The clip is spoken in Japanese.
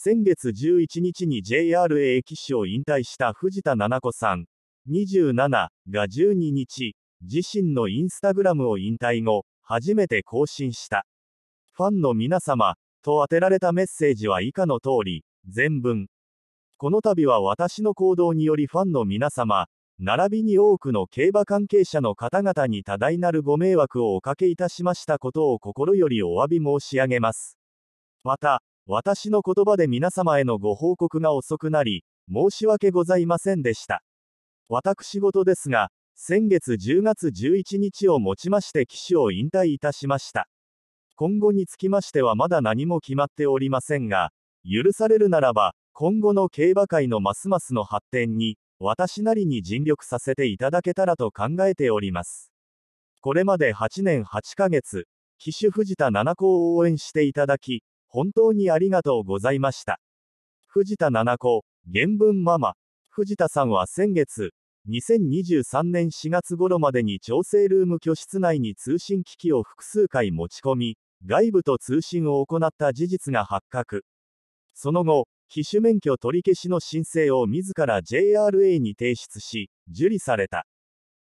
先月11日に JRA 駅士を引退した藤田七子さん、27が12日、自身のインスタグラムを引退後、初めて更新した。ファンの皆様、と当てられたメッセージは以下の通り、全文。この度は私の行動によりファンの皆様、並びに多くの競馬関係者の方々に多大なるご迷惑をおかけいたしましたことを心よりお詫び申し上げます。また、私の言葉で皆様へのご報告が遅くなり、申し訳ございませんでした。私事ですが、先月10月11日をもちまして騎手を引退いたしました。今後につきましてはまだ何も決まっておりませんが、許されるならば、今後の競馬界のますますの発展に、私なりに尽力させていただけたらと考えております。これまで8年8ヶ月、騎手藤田七子を応援していただき、本当にありがとうございました。藤田七子、原文ママ。藤田さんは先月、2023年4月頃までに調整ルーム居室内に通信機器を複数回持ち込み、外部と通信を行った事実が発覚。その後、機種免許取り消しの申請を自ら JRA に提出し、受理された。